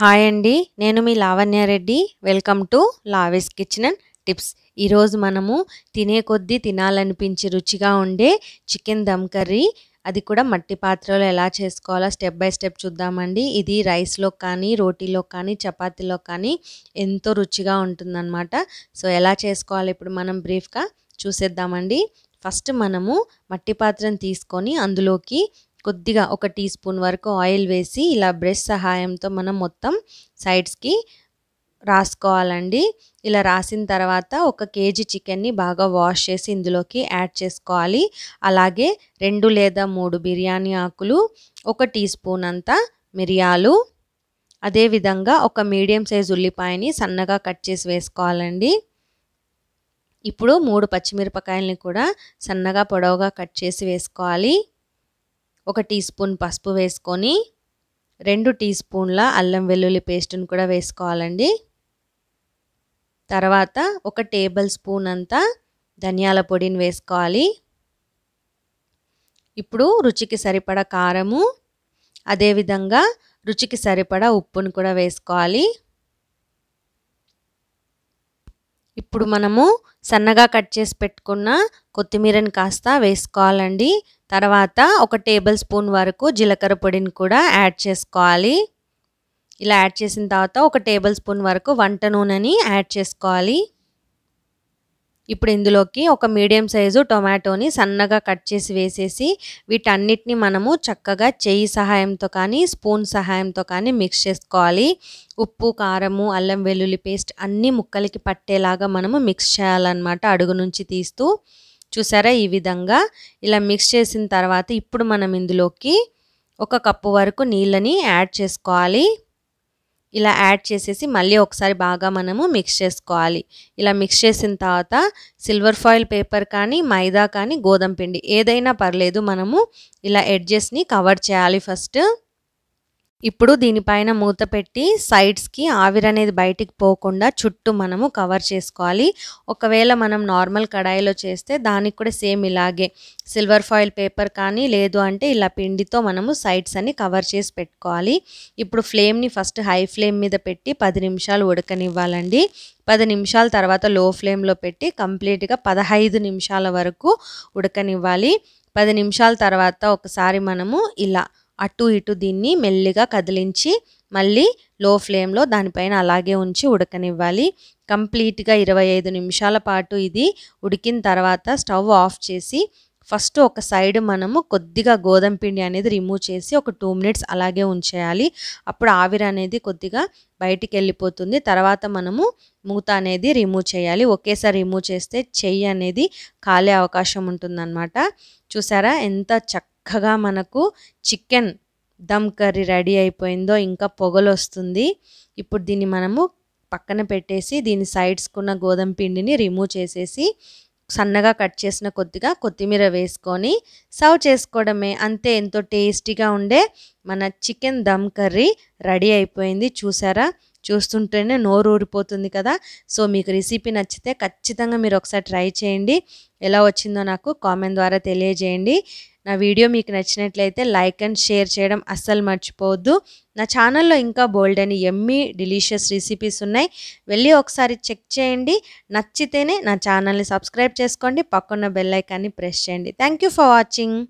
hi అండి నేను మీ Lavanya Reddy welcome to లావెస్ kitchen and tips ఈరోజు మనము తినే కొద్దీ తినాలనిపించి రుచిగా ఉండే చికెన్ దమ్ కర్రీ అది కూడా మట్టి పాత్రలో ఎలా చేసుకోవాలో స్టెప్ బై స్టెప్ చూద్దామండి ఇది రైస్లో కానీ రోటీలో కానీ చపాతీలో కానీ ఎంతో రుచిగా ఉంటుందన్నమాట సో ఎలా చేసుకోవాలి ఇప్పుడు మనం బ్రీఫ్గా చూసేద్దామండి ఫస్ట్ మనము మట్టి పాత్రను తీసుకొని అందులోకి కొద్దిగా ఒక టీ స్పూన్ వరకు ఆయిల్ వేసి ఇలా బ్రష్ సహాయంతో మనం మొత్తం సైడ్స్కి రాసుకోవాలండి ఇలా రాసిన తర్వాత ఒక కేజీ చికెన్ని బాగా వాష్ చేసి ఇందులోకి యాడ్ చేసుకోవాలి అలాగే రెండు లేదా మూడు బిర్యానీ ఆకులు ఒక టీ స్పూన్ అంతా మిరియాలు అదేవిధంగా ఒక మీడియం సైజ్ ఉల్లిపాయని సన్నగా కట్ చేసి వేసుకోవాలండి ఇప్పుడు మూడు పచ్చిమిరపకాయలని కూడా సన్నగా పొడవుగా కట్ చేసి వేసుకోవాలి ఒక టీ స్పూన్ పసుపు వేసుకొని రెండు టీ స్పూన్ల అల్లం వెల్లుల్లి పేస్ట్ని కూడా వేసుకోవాలండి తర్వాత ఒక టేబుల్ స్పూన్ అంతా ధనియాల పొడిని వేసుకోవాలి ఇప్పుడు రుచికి సరిపడ కారము అదేవిధంగా రుచికి సరిపడా ఉప్పును కూడా వేసుకోవాలి ఇప్పుడు మనము సన్నగా కట్ చేసి పెట్టుకున్న కొత్తిమీరని కాస్త వేసుకోవాలండి తర్వాత ఒక టేబుల్ స్పూన్ వరకు జీలకర్ర పొడిని కూడా యాడ్ చేసుకోవాలి ఇలా యాడ్ చేసిన తర్వాత ఒక టేబుల్ స్పూన్ వరకు వంట నూనెని యాడ్ చేసుకోవాలి ఇప్పుడు ఇందులోకి ఒక మీడియం సైజు టొమాటోని సన్నగా కట్ చేసి వేసేసి వీటన్నిటిని మనము చక్కగా చెయ్యి సహాయంతో కానీ స్పూన్ సహాయంతో కానీ మిక్స్ చేసుకోవాలి ఉప్పు కారము అల్లం వెల్లుల్లి పేస్ట్ అన్నీ ముక్కలకి పట్టేలాగా మనము మిక్స్ చేయాలన్నమాట అడుగు నుంచి తీస్తూ చూసారా ఈ విధంగా ఇలా మిక్స్ చేసిన తర్వాత ఇప్పుడు మనం ఇందులోకి ఒక కప్పు వరకు నీళ్ళని యాడ్ చేసుకోవాలి ఇలా యాడ్ చేసేసి మళ్ళీ ఒకసారి బాగా మనము మిక్స్ చేసుకోవాలి ఇలా మిక్స్ చేసిన తర్వాత సిల్వర్ ఫాయిల్ పేపర్ కానీ మైదా కానీ గోధుమ పిండి ఏదైనా పర్లేదు మనము ఇలా ఎడ్జెస్ని కవర్ చేయాలి ఫస్ట్ ఇప్పుడు దీనిపైన మూత పెట్టి సైడ్స్కి ఆవిరి అనేది బయటికి పోకుండా చుట్టూ మనము కవర్ చేసుకోవాలి ఒకవేళ మనం నార్మల్ కడాయిలో చేస్తే దానికి కూడా సేమ్ ఇలాగే సిల్వర్ ఫాయిల్ పేపర్ కానీ లేదు అంటే ఇలా పిండితో మనము సైడ్స్ అన్ని కవర్ చేసి పెట్టుకోవాలి ఇప్పుడు ఫ్లేమ్ని ఫస్ట్ హై ఫ్లేమ్ మీద పెట్టి పది నిమిషాలు ఉడకనివ్వాలండి పది నిమిషాల తర్వాత లో ఫ్లేమ్లో పెట్టి కంప్లీట్గా పదహైదు నిమిషాల వరకు ఉడకనివ్వాలి పది నిమిషాల తర్వాత ఒకసారి మనము ఇలా అటు ఇటు దీన్ని మెల్లిగా కదిలించి మళ్ళీ లో ఫ్లేమ్లో దానిపైన అలాగే ఉంచి ఉడకనివ్వాలి కంప్లీట్గా ఇరవై ఐదు నిమిషాల పాటు ఇది ఉడికిన తర్వాత స్టవ్ ఆఫ్ చేసి ఫస్ట్ ఒక సైడ్ మనము కొద్దిగా గోధుమ పిండి అనేది రిమూవ్ చేసి ఒక టూ మినిట్స్ అలాగే ఉంచేయాలి అప్పుడు ఆవిరి అనేది కొద్దిగా బయటికి వెళ్ళిపోతుంది తర్వాత మనము మూత అనేది రిమూవ్ చేయాలి ఒకేసారి రిమూవ్ చేస్తే చెయ్యి అనేది కాలే అవకాశం ఉంటుందన్నమాట చూసారా ఎంత చక్క చక్కగా మనకు చికెన్ దమ్ కర్రీ రెడీ అయిపోయిందో ఇంకా పొగలు వస్తుంది ఇప్పుడు దీన్ని మనము పక్కన పెట్టేసి దీని సైడ్స్కున్న గోధుమ పిండిని రిమూవ్ చేసేసి సన్నగా కట్ చేసిన కొద్దిగా కొత్తిమీర వేసుకొని సర్వ్ చేసుకోవడమే అంతే ఎంతో టేస్టీగా ఉండే మన చికెన్ దమ్ కర్రీ రెడీ అయిపోయింది చూసారా చూస్తుంటేనే నోరు ఊరిపోతుంది కదా సో మీకు రెసిపీ నచ్చితే ఖచ్చితంగా మీరు ఒకసారి ట్రై చేయండి ఎలా వచ్చిందో నాకు కామెంట్ ద్వారా తెలియజేయండి నా వీడియో మీకు నచ్చినట్లయితే లైక్ అండ్ షేర్ చేయడం అస్సలు మర్చిపోవద్దు నా ఛానల్లో ఇంకా బోల్డ్ అని ఎమ్మీ డిలీషియస్ రెసిపీస్ ఉన్నాయి వెళ్ళి ఒకసారి చెక్ చేయండి నచ్చితేనే నా ఛానల్ని సబ్స్క్రైబ్ చేసుకోండి పక్కన బెల్ ప్రెస్ చేయండి థ్యాంక్ ఫర్ వాచింగ్